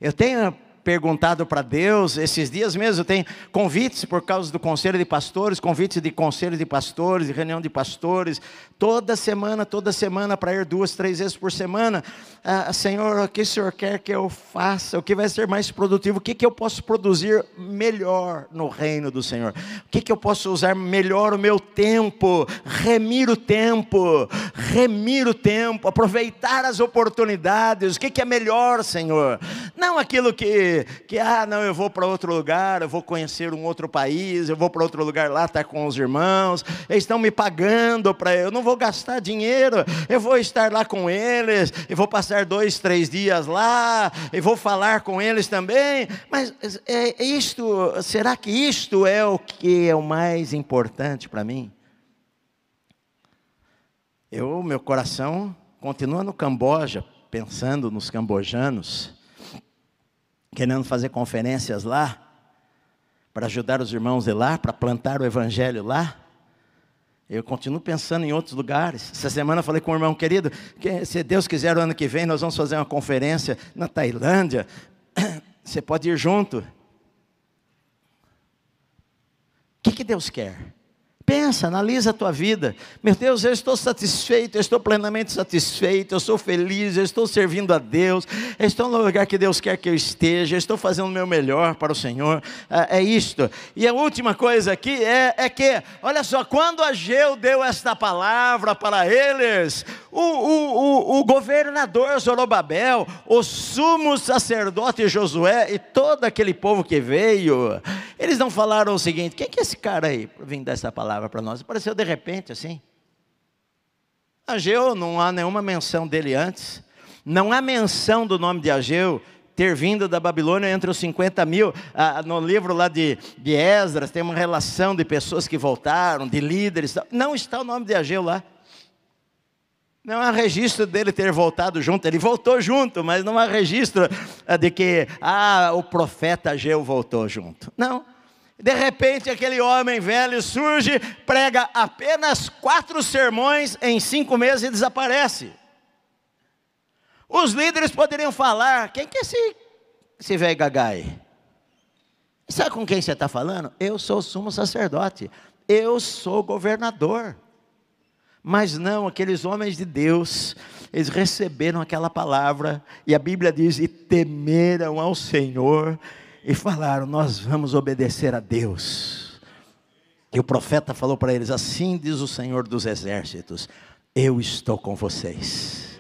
Eu tenho perguntado para Deus. Esses dias mesmo tem convites por causa do conselho de pastores, convites de conselho de pastores, de reunião de pastores, toda semana, toda semana, para ir duas, três vezes por semana. Ah, Senhor, o que o Senhor quer que eu faça? O que vai ser mais produtivo? O que, que eu posso produzir melhor no reino do Senhor? O que, que eu posso usar melhor o meu tempo? Remir o tempo, remir o tempo, aproveitar as oportunidades. O que, que é melhor, Senhor? Não aquilo que que, ah, não, eu vou para outro lugar, eu vou conhecer um outro país, eu vou para outro lugar lá estar tá com os irmãos, eles estão me pagando para eu não vou gastar dinheiro, eu vou estar lá com eles, eu vou passar dois, três dias lá, e vou falar com eles também, mas é, é isto, será que isto é o que é o mais importante para mim? Eu, meu coração continua no Camboja, pensando nos cambojanos, querendo fazer conferências lá, para ajudar os irmãos de lá, para plantar o evangelho lá. Eu continuo pensando em outros lugares. Essa semana falei com um irmão querido, que se Deus quiser, o ano que vem nós vamos fazer uma conferência na Tailândia. Você pode ir junto. O que, que Deus quer? Pensa, analisa a tua vida. Meu Deus, eu estou satisfeito, eu estou plenamente satisfeito, eu sou feliz, eu estou servindo a Deus, eu estou no lugar que Deus quer que eu esteja, eu estou fazendo o meu melhor para o Senhor. É, é isto. E a última coisa aqui é, é que, olha só, quando Ageu deu esta palavra para eles, o, o, o, o governador Zorobabel, o sumo sacerdote Josué e todo aquele povo que veio, eles não falaram o seguinte: quem que é esse cara aí para vir dar essa palavra? palavra para nós. Apareceu de repente, assim. Ageu, não há nenhuma menção dele antes. Não há menção do nome de Ageu ter vindo da Babilônia entre os 50 mil. Ah, no livro lá de, de Esdras, tem uma relação de pessoas que voltaram, de líderes. Não está o nome de Ageu lá. Não há registro dele ter voltado junto. Ele voltou junto, mas não há registro ah, de que ah, o profeta Ageu voltou junto. Não. De repente, aquele homem velho surge, prega apenas quatro sermões em cinco meses e desaparece. Os líderes poderiam falar: quem que é esse, esse velho gagai? Sabe com quem você está falando? Eu sou sumo sacerdote, eu sou governador. Mas não, aqueles homens de Deus, eles receberam aquela palavra, e a Bíblia diz: e temeram ao Senhor e falaram: Nós vamos obedecer a Deus. E o profeta falou para eles: Assim diz o Senhor dos exércitos: Eu estou com vocês.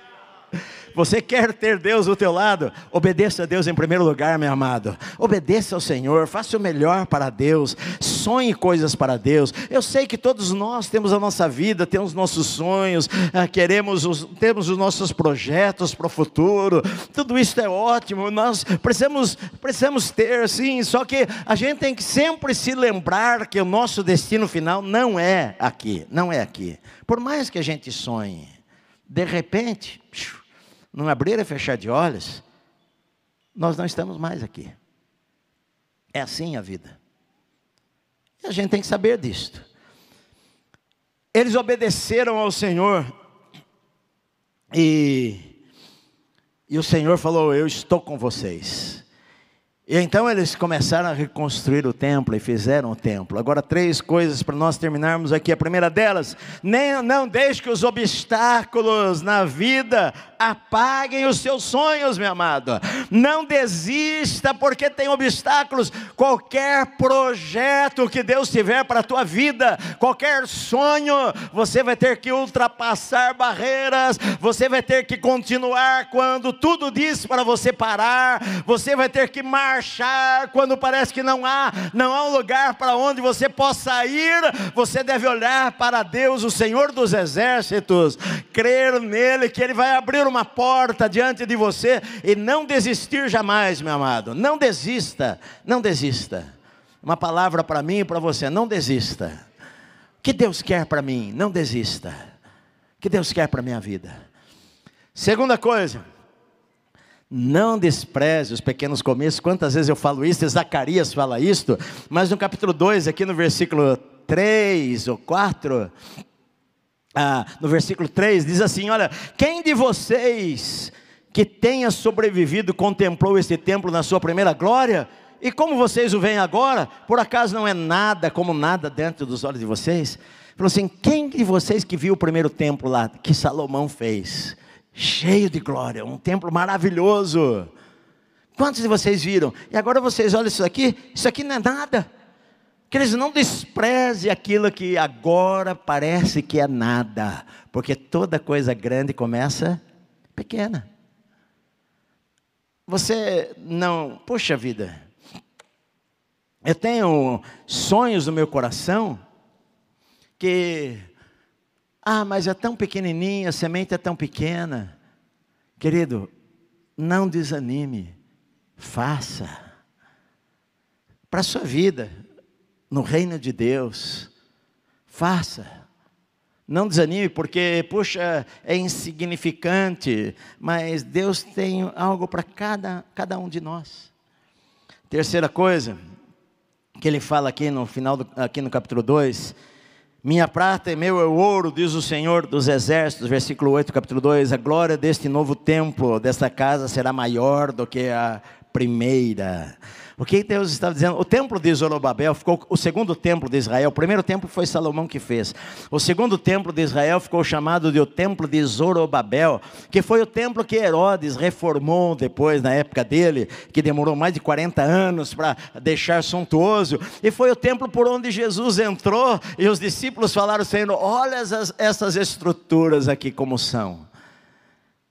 Você quer ter Deus do teu lado? Obedeça a Deus em primeiro lugar, meu amado. Obedeça ao Senhor, faça o melhor para Deus, sonhe coisas para Deus. Eu sei que todos nós temos a nossa vida, temos nossos sonhos, ah, queremos os, temos os nossos projetos para o futuro. Tudo isso é ótimo. Nós precisamos precisamos ter, sim. Só que a gente tem que sempre se lembrar que o nosso destino final não é aqui, não é aqui. Por mais que a gente sonhe, de repente, num abrir e fechar de olhos, nós não estamos mais aqui. É assim a vida. E a gente tem que saber disto. Eles obedeceram ao Senhor e, e o Senhor falou: Eu estou com vocês. E então eles começaram a reconstruir o templo e fizeram o templo. Agora, três coisas para nós terminarmos aqui. A primeira delas, nem, não deixe que os obstáculos na vida apaguem os seus sonhos, meu amado. Não desista porque tem obstáculos. Qualquer projeto que Deus tiver para a tua vida, qualquer sonho, você vai ter que ultrapassar barreiras, você vai ter que continuar quando tudo diz para você parar, você vai ter que marchar quando parece que não há, não há um lugar para onde você possa ir. Você deve olhar para Deus, o Senhor dos exércitos, crer nele que ele vai abrir uma uma porta diante de você e não desistir jamais, meu amado. Não desista, não desista. Uma palavra para mim e para você: não desista. O que Deus quer para mim? Não desista. O que Deus quer para minha vida? Segunda coisa. Não despreze os pequenos começos. Quantas vezes eu falo isso? Zacarias fala isto, mas no capítulo 2, aqui no versículo 3 ou 4, ah, no versículo 3, diz assim: Olha, quem de vocês que tenha sobrevivido contemplou este templo na sua primeira glória? E como vocês o veem agora, por acaso não é nada como nada dentro dos olhos de vocês? Falou assim: quem de vocês que viu o primeiro templo lá, que Salomão fez? Cheio de glória, um templo maravilhoso. Quantos de vocês viram? E agora vocês olham isso aqui, isso aqui não é nada que eles não desprezem aquilo que agora parece que é nada, porque toda coisa grande começa pequena. Você não, poxa vida, eu tenho sonhos no meu coração que, ah, mas é tão pequenininho, a semente é tão pequena. Querido, não desanime, faça. Para a sua vida, no reino de Deus. Faça. Não desanime, porque, puxa, é insignificante, mas Deus tem algo para cada, cada um de nós. Terceira coisa, que ele fala aqui no final, do, aqui no capítulo 2, minha prata e é meu é o ouro, diz o Senhor dos exércitos, versículo 8, capítulo 2, a glória deste novo templo, desta casa será maior do que a primeira. O que Deus estava dizendo? O templo de Zorobabel ficou o segundo templo de Israel. O primeiro templo foi Salomão que fez. O segundo templo de Israel ficou chamado de o templo de Zorobabel, que foi o templo que Herodes reformou depois na época dele, que demorou mais de 40 anos para deixar suntuoso, e foi o templo por onde Jesus entrou e os discípulos falaram: saindo, olha essas, essas estruturas aqui como são.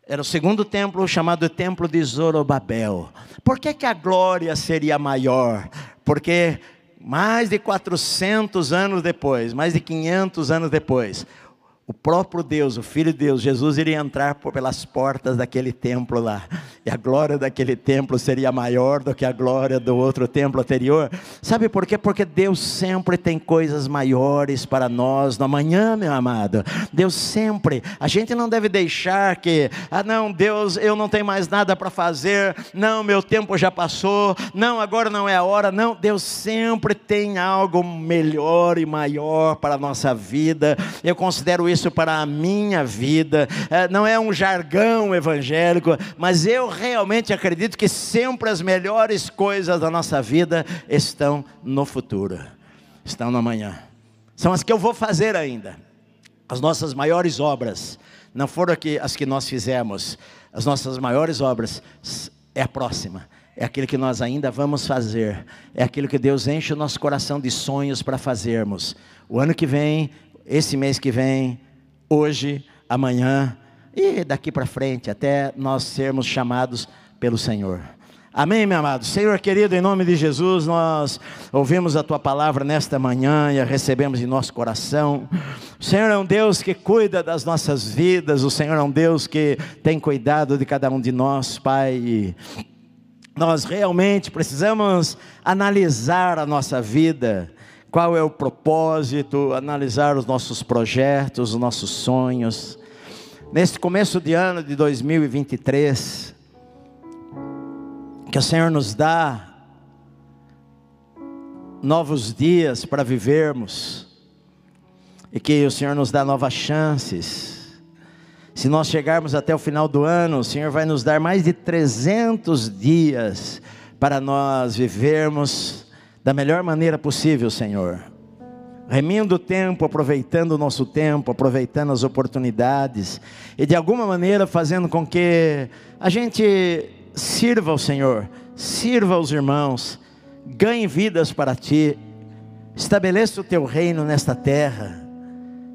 Era o segundo templo chamado Templo de Zorobabel. Por que, que a glória seria maior? Porque mais de 400 anos depois, mais de 500 anos depois, o próprio Deus, o Filho de Deus, Jesus iria entrar por, pelas portas daquele templo lá. E a glória daquele templo seria maior do que a glória do outro templo anterior. Sabe por quê? Porque Deus sempre tem coisas maiores para nós no amanhã, meu amado. Deus sempre. A gente não deve deixar que, ah, não, Deus, eu não tenho mais nada para fazer. Não, meu tempo já passou. Não, agora não é a hora. Não, Deus sempre tem algo melhor e maior para a nossa vida. Eu considero isso isso para a minha vida. É, não é um jargão evangélico, mas eu realmente acredito que sempre as melhores coisas da nossa vida estão no futuro, estão no amanhã. São as que eu vou fazer ainda. As nossas maiores obras não foram aqui as que nós fizemos. As nossas maiores obras é a próxima é aquilo que nós ainda vamos fazer, é aquilo que Deus enche o nosso coração de sonhos para fazermos. O ano que vem esse mês que vem, hoje, amanhã e daqui para frente, até nós sermos chamados pelo Senhor. Amém, meu amado. Senhor querido, em nome de Jesus, nós ouvimos a tua palavra nesta manhã e a recebemos em nosso coração. O Senhor é um Deus que cuida das nossas vidas, o Senhor é um Deus que tem cuidado de cada um de nós, Pai. Nós realmente precisamos analisar a nossa vida qual é o propósito, analisar os nossos projetos, os nossos sonhos. Neste começo de ano de 2023, que o Senhor nos dá novos dias para vivermos, e que o Senhor nos dá novas chances. Se nós chegarmos até o final do ano, o Senhor vai nos dar mais de 300 dias para nós vivermos da melhor maneira possível, Senhor. Remindo o tempo, aproveitando o nosso tempo, aproveitando as oportunidades e de alguma maneira fazendo com que a gente sirva ao Senhor, sirva aos irmãos, ganhe vidas para ti, estabeleça o teu reino nesta terra.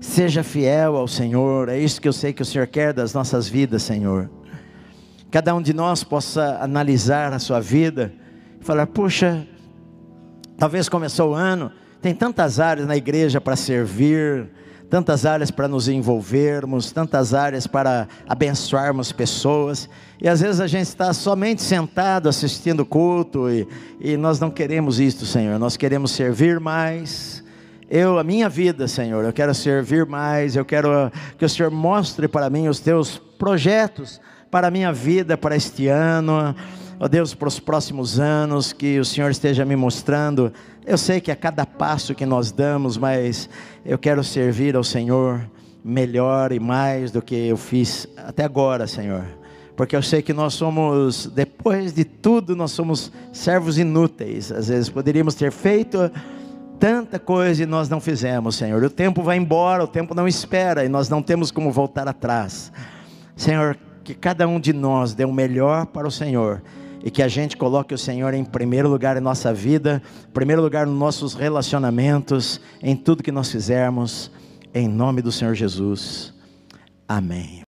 Seja fiel ao Senhor, é isso que eu sei que o Senhor quer das nossas vidas, Senhor. Cada um de nós possa analisar a sua vida e falar: puxa, Talvez começou o ano, tem tantas áreas na igreja para servir, tantas áreas para nos envolvermos, tantas áreas para abençoarmos pessoas, e às vezes a gente está somente sentado assistindo culto, e, e nós não queremos isto, Senhor, nós queremos servir mais. Eu, a minha vida, Senhor, eu quero servir mais, eu quero ah, que o Senhor mostre para mim os teus projetos para a minha vida, para este ano ó oh Deus, para os próximos anos, que o Senhor esteja me mostrando. Eu sei que a cada passo que nós damos, mas eu quero servir ao Senhor melhor e mais do que eu fiz até agora, Senhor. Porque eu sei que nós somos, depois de tudo, nós somos servos inúteis. Às vezes poderíamos ter feito tanta coisa e nós não fizemos, Senhor. O tempo vai embora, o tempo não espera e nós não temos como voltar atrás. Senhor, que cada um de nós dê o melhor para o Senhor e que a gente coloque o Senhor em primeiro lugar em nossa vida, em primeiro lugar nos nossos relacionamentos, em tudo que nós fizermos, em nome do Senhor Jesus. Amém.